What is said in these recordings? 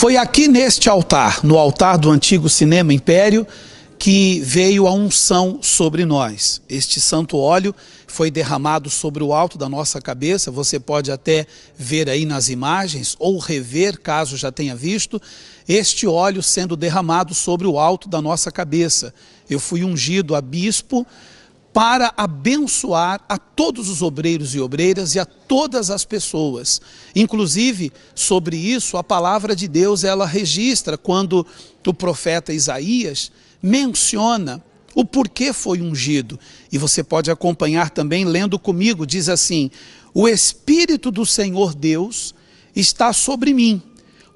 Foi aqui neste altar, no altar do antigo Cinema Império, que veio a unção sobre nós. Este santo óleo foi derramado sobre o alto da nossa cabeça, você pode até ver aí nas imagens ou rever, caso já tenha visto, este óleo sendo derramado sobre o alto da nossa cabeça. Eu fui ungido a bispo para abençoar a todos os obreiros e obreiras e a todas as pessoas. Inclusive, sobre isso, a palavra de Deus ela registra quando o profeta Isaías menciona o porquê foi ungido. E você pode acompanhar também lendo comigo, diz assim: "O espírito do Senhor Deus está sobre mim,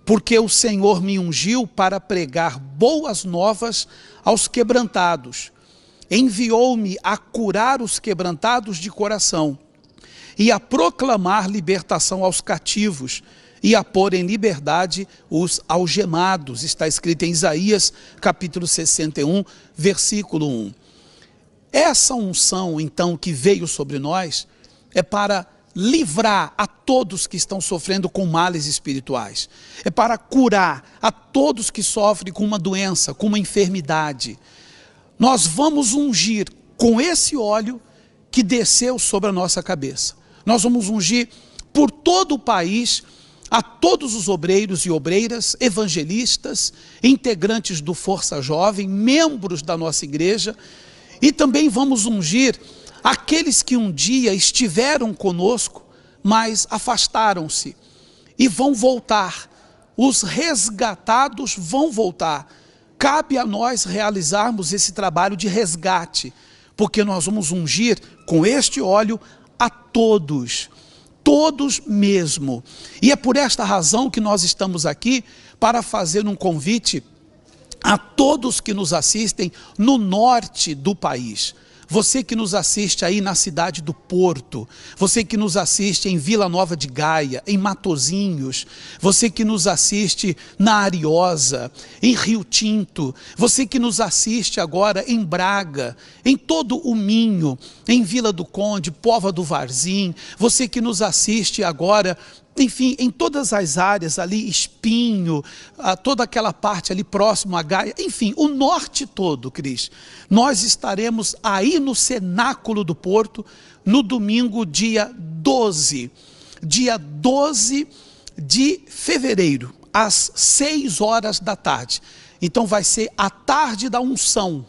porque o Senhor me ungiu para pregar boas novas aos quebrantados." enviou-me a curar os quebrantados de coração e a proclamar libertação aos cativos e a pôr em liberdade os algemados. Está escrito em Isaías, capítulo 61, versículo 1. Essa unção, então, que veio sobre nós, é para livrar a todos que estão sofrendo com males espirituais. É para curar a todos que sofrem com uma doença, com uma enfermidade nós vamos ungir com esse óleo que desceu sobre a nossa cabeça. Nós vamos ungir por todo o país a todos os obreiros e obreiras, evangelistas, integrantes do Força Jovem, membros da nossa igreja, e também vamos ungir aqueles que um dia estiveram conosco, mas afastaram-se e vão voltar. Os resgatados vão voltar cabe a nós realizarmos esse trabalho de resgate, porque nós vamos ungir com este óleo a todos, todos mesmo. E é por esta razão que nós estamos aqui para fazer um convite a todos que nos assistem no norte do país. Você que nos assiste aí na cidade do Porto, você que nos assiste em Vila Nova de Gaia, em Matozinhos, você que nos assiste na Ariosa, em Rio Tinto, você que nos assiste agora em Braga, em todo o Minho, em Vila do Conde, Pova do Varzim, você que nos assiste agora enfim, em todas as áreas ali, espinho, ah, toda aquela parte ali próximo à Gaia, enfim, o norte todo, Cris. Nós estaremos aí no cenáculo do Porto no domingo, dia 12. Dia 12 de fevereiro, às 6 horas da tarde. Então vai ser a tarde da unção.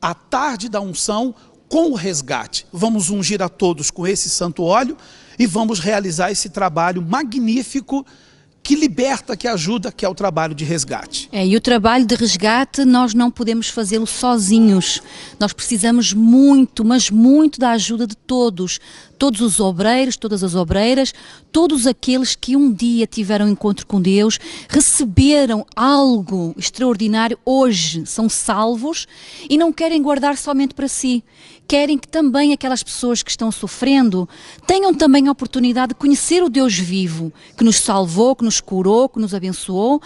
A tarde da unção, com o resgate. Vamos ungir a todos com esse santo óleo e vamos realizar esse trabalho magnífico que liberta, que ajuda, que é o trabalho de resgate. É, e o trabalho de resgate nós não podemos fazê-lo sozinhos. Nós precisamos muito, mas muito da ajuda de todos. Todos os obreiros, todas as obreiras, todos aqueles que um dia tiveram um encontro com Deus, receberam algo extraordinário hoje, são salvos e não querem guardar somente para si querem que também aquelas pessoas que estão sofrendo tenham também a oportunidade de conhecer o Deus vivo, que nos salvou, que nos curou, que nos abençoou,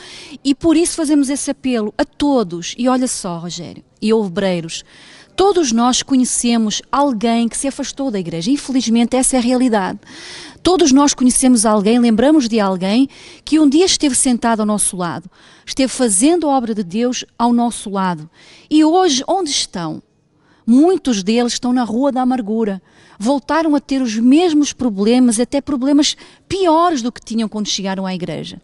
e por isso fazemos esse apelo a todos. E olha só, Rogério, e obreiros, Todos nós conhecemos alguém que se afastou da igreja. Infelizmente, essa é a realidade. Todos nós conhecemos alguém, lembramos de alguém que um dia esteve sentado ao nosso lado, esteve fazendo a obra de Deus ao nosso lado. E hoje, onde estão? Muitos deles estão na rua da amargura. Voltaram a ter os mesmos problemas, até problemas piores do que tinham quando chegaram à igreja.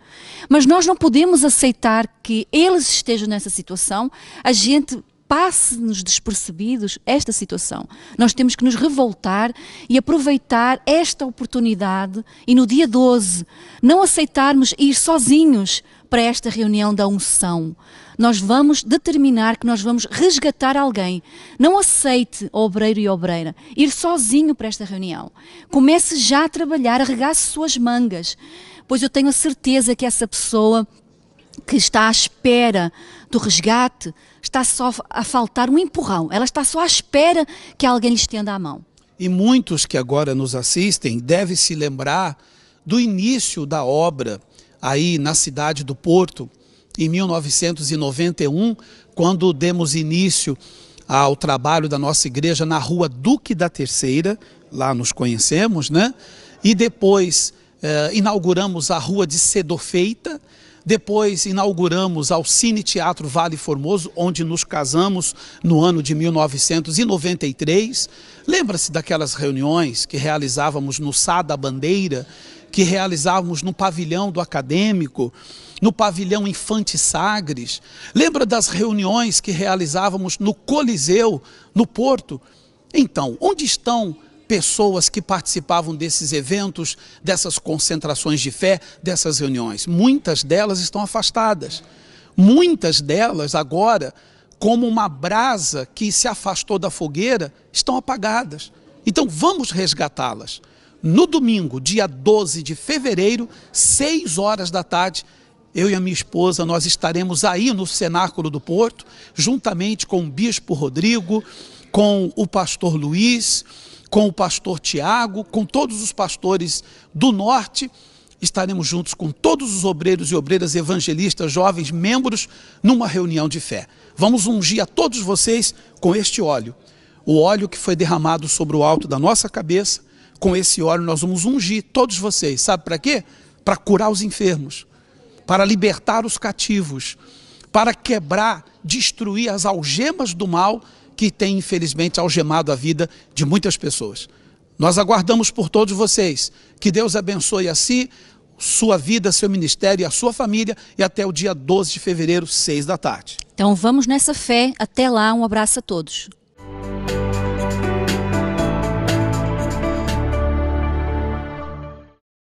Mas nós não podemos aceitar que eles estejam nessa situação. A gente passe-nos despercebidos esta situação. Nós temos que nos revoltar e aproveitar esta oportunidade e no dia 12 não aceitarmos ir sozinhos para esta reunião da unção. Nós vamos determinar que nós vamos resgatar alguém. Não aceite, obreiro e obreira, ir sozinho para esta reunião. Comece já a trabalhar, arregace suas mangas, pois eu tenho a certeza que essa pessoa que está à espera do resgate, está só a faltar um empurrão, ela está só à espera que alguém lhe estenda a mão. E muitos que agora nos assistem devem se lembrar do início da obra aí na cidade do Porto, em 1991, quando demos início ao trabalho da nossa igreja na rua Duque da Terceira, lá nos conhecemos, né? E depois eh, inauguramos a rua de Sedofeita, depois inauguramos ao Cine Teatro Vale Formoso, onde nos casamos no ano de 1993. Lembra-se daquelas reuniões que realizávamos no Sá da Bandeira, que realizávamos no pavilhão do acadêmico, no pavilhão Infante Sagres? Lembra das reuniões que realizávamos no Coliseu, no Porto? Então, onde estão pessoas que participavam desses eventos, dessas concentrações de fé, dessas reuniões. Muitas delas estão afastadas. Muitas delas agora, como uma brasa que se afastou da fogueira, estão apagadas. Então vamos resgatá-las. No domingo, dia 12 de fevereiro, 6 horas da tarde, eu e a minha esposa, nós estaremos aí no Cenáculo do Porto, juntamente com o Bispo Rodrigo, com o Pastor Luiz, com o pastor Tiago, com todos os pastores do norte. Estaremos juntos com todos os obreiros e obreiras evangelistas, jovens, membros, numa reunião de fé. Vamos ungir a todos vocês com este óleo. O óleo que foi derramado sobre o alto da nossa cabeça, com esse óleo nós vamos ungir todos vocês. Sabe para quê? Para curar os enfermos, para libertar os cativos, para quebrar, destruir as algemas do mal que tem, infelizmente, algemado a vida de muitas pessoas. Nós aguardamos por todos vocês. Que Deus abençoe a si, sua vida, seu ministério e a sua família. E até o dia 12 de fevereiro, 6 da tarde. Então vamos nessa fé. Até lá. Um abraço a todos.